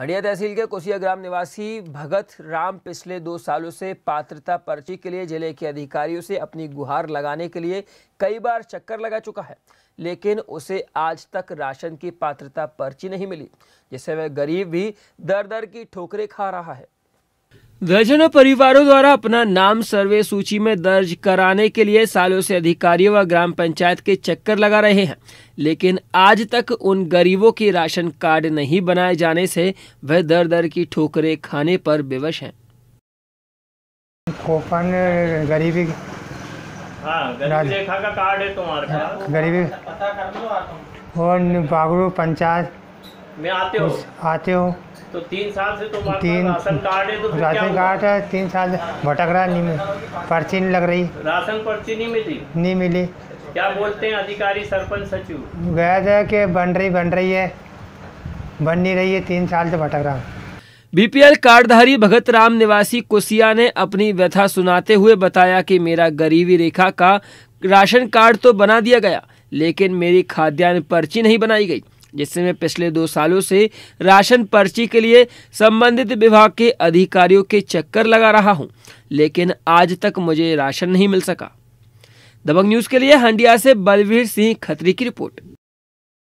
हडिया तहसील के कोसिया ग्राम निवासी भगत राम पिछले दो सालों से पात्रता पर्ची के लिए जिले के अधिकारियों से अपनी गुहार लगाने के लिए कई बार चक्कर लगा चुका है लेकिन उसे आज तक राशन की पात्रता पर्ची नहीं मिली जिससे वह गरीब भी दर दर की ठोकरें खा रहा है दर्जनों परिवारों द्वारा अपना नाम सर्वे सूची में दर्ज कराने के लिए सालों से अधिकारियों व ग्राम पंचायत के चक्कर लगा रहे हैं लेकिन आज तक उन गरीबों के राशन कार्ड नहीं बनाए जाने से वह दर दर की ठोकरें खाने पर विवश हैं खोपन गरीबी हाँ, गरीबी का कार्ड है तुम्हारे पास गरीबी और पंचायत में आते हो आते हो तो तीन साल से तो तीन राशन कार्ड है तो राशन कार्ड है तीन साल भटक रहा नहीं मिल पर्ची नहीं लग रही राशन पर्ची नहीं मिली नहीं मिली क्या बोलते हैं अधिकारी सरपंच सचिव गया था कि बन रही बन रही है बन नहीं रही है तीन साल से भटक रहा बीपीएल कार्डधारी भगत राम निवासी कुसिया ने अपनी व्यथा सुनाते हुए बताया कि मेरा गरीबी रेखा का राशन कार्ड तो बना दिया गया लेकिन मेरी खाद्यान्न पर्ची नहीं बनाई गई जिससे में पिछले दो सालों से राशन पर्ची के लिए संबंधित विभाग के अधिकारियों के चक्कर लगा रहा हूं लेकिन आज तक मुझे राशन नहीं मिल सका दबंग न्यूज के लिए हंडिया से बलवीर सिंह खत्री की रिपोर्ट